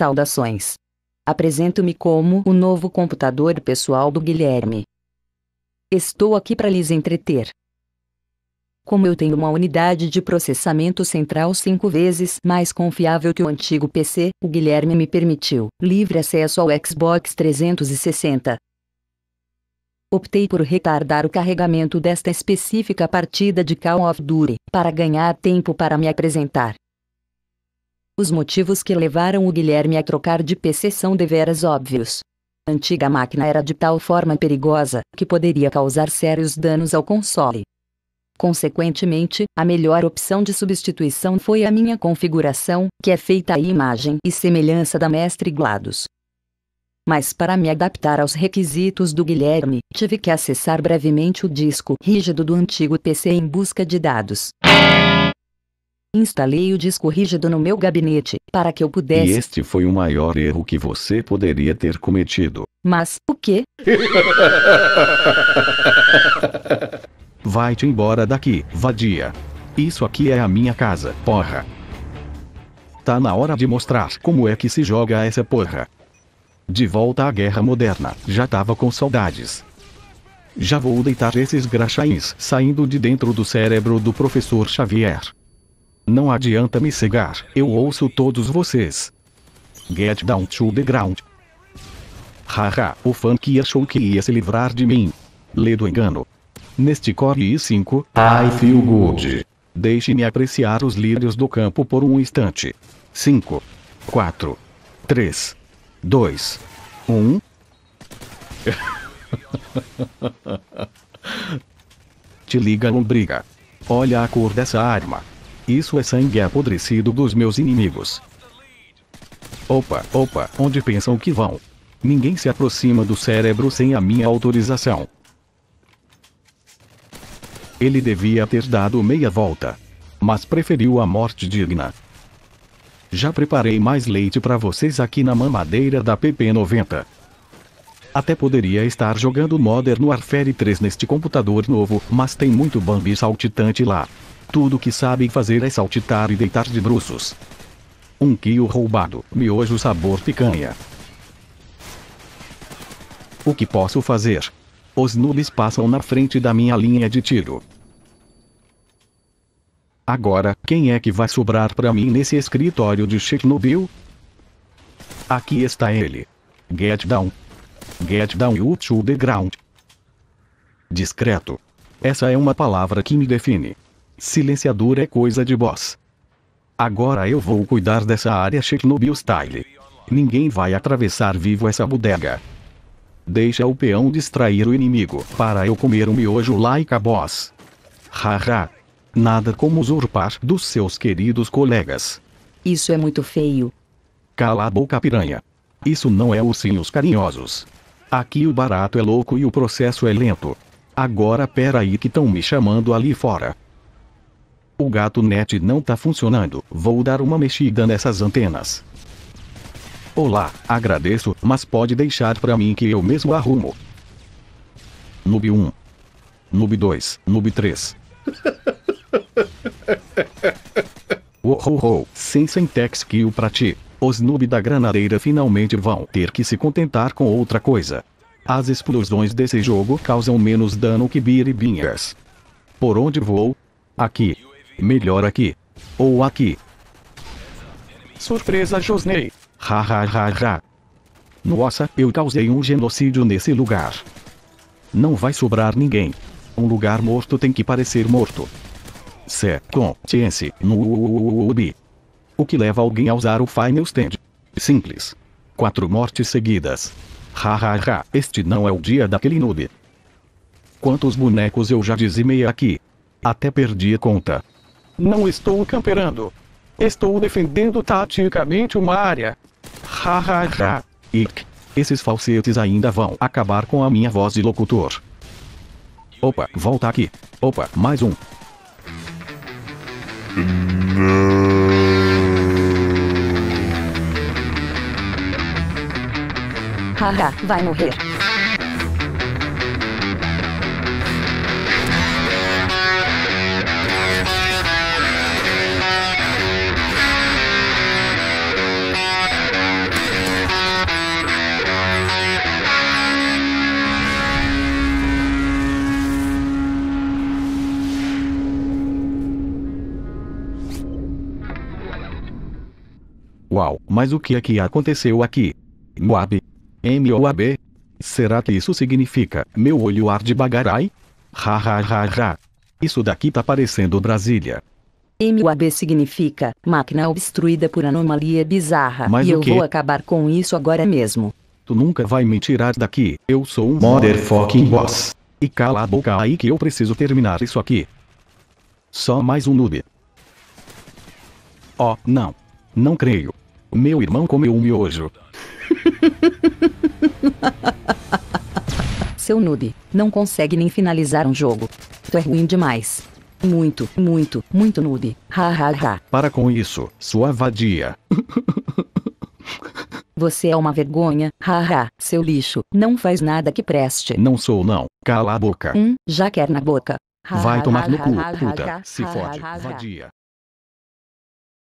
Saudações. Apresento-me como o novo computador pessoal do Guilherme. Estou aqui para lhes entreter. Como eu tenho uma unidade de processamento central cinco vezes mais confiável que o antigo PC, o Guilherme me permitiu livre acesso ao Xbox 360. Optei por retardar o carregamento desta específica partida de Call of Duty para ganhar tempo para me apresentar. Os motivos que levaram o Guilherme a trocar de PC são deveras óbvios. A antiga máquina era de tal forma perigosa que poderia causar sérios danos ao console. Consequentemente, a melhor opção de substituição foi a minha configuração, que é feita à imagem e semelhança da Mestre Glados. Mas para me adaptar aos requisitos do Guilherme, tive que acessar brevemente o disco rígido do antigo PC em busca de dados. Instalei o disco rígido no meu gabinete, para que eu pudesse. E este foi o maior erro que você poderia ter cometido. Mas, o quê? Vai-te embora daqui, vadia. Isso aqui é a minha casa, porra. Tá na hora de mostrar como é que se joga essa porra. De volta à guerra moderna, já tava com saudades. Já vou deitar esses graxains saindo de dentro do cérebro do professor Xavier. Não adianta me cegar, eu ouço todos vocês. Get down to the ground. Haha, o funk achou que ia se livrar de mim. Lê do engano. Neste Core i5, I feel good. Deixe-me apreciar os lírios do campo por um instante. 5, 4, 3, 2, 1. Te liga, lombriga. Olha a cor dessa arma. Isso é sangue apodrecido dos meus inimigos. Opa, opa, onde pensam que vão? Ninguém se aproxima do cérebro sem a minha autorização. Ele devia ter dado meia volta. Mas preferiu a morte digna. Já preparei mais leite para vocês aqui na mamadeira da PP90. Até poderia estar jogando Modern Warfare 3 neste computador novo, mas tem muito Bambi saltitante lá. Tudo o que sabem fazer é saltitar e deitar de bruços. Um quilo roubado, miojo sabor picanha. O que posso fazer? Os nubes passam na frente da minha linha de tiro. Agora, quem é que vai sobrar para mim nesse escritório de Chernobyl? Aqui está ele. Get down. Get down you to the ground. Discreto. Essa é uma palavra que me define. Silenciador é coisa de boss. Agora eu vou cuidar dessa área Chernobyl style. Ninguém vai atravessar vivo essa bodega. Deixa o peão distrair o inimigo para eu comer um miojo like a boss. Haha. Nada como usurpar dos seus queridos colegas. Isso é muito feio. Cala a boca piranha. Isso não é ursinhos carinhosos. Aqui o barato é louco e o processo é lento. Agora pera aí que estão me chamando ali fora. O gato net não tá funcionando, vou dar uma mexida nessas antenas. Olá, agradeço, mas pode deixar pra mim que eu mesmo arrumo. Noob 1. Noob 2. Noob 3. oh, sem Sentex Kill pra ti. Os noob da granadeira finalmente vão ter que se contentar com outra coisa. As explosões desse jogo causam menos dano que Biribinhas. Por onde vou? Aqui. Melhor aqui. Ou aqui. Surpresa Josney. Ha ha ha ha. Nossa, eu causei um genocídio nesse lugar. Não vai sobrar ninguém. Um lugar morto tem que parecer morto. Se conscience no ubi. O que leva alguém a usar o Final Stand. Simples. Quatro mortes seguidas. Ha ha ha, este não é o dia daquele noob. Quantos bonecos eu já dizimei aqui? Até perdi a conta. Não estou camperando. Estou defendendo taticamente uma área. Ha ha ha. Ick. Esses falsetes ainda vão acabar com a minha voz de locutor. Opa, volta aqui. Opa, mais um. Não. Haha, vai morrer. Mas o que é que aconteceu aqui? Moab? M-O-A-B? Será que isso significa, meu olho arde bagarai? Ha ha ha ha. Isso daqui tá parecendo Brasília. MOAB significa máquina obstruída por anomalia bizarra. Mas e eu quê? vou acabar com isso agora mesmo. Tu nunca vai me tirar daqui. Eu sou um motherfucking boss. E cala a boca aí que eu preciso terminar isso aqui. Só mais um noob. Oh, não. Não creio. Meu irmão comeu um miojo. Seu noob, não consegue nem finalizar um jogo. Tu é ruim demais. Muito, muito, muito noob. Ha ha ha. Para com isso, sua vadia. Você é uma vergonha, haha, seu lixo, não faz nada que preste. Não sou não, cala a boca. Hum, já quer na boca. Vai tomar no cu, puta, se fode, vadia.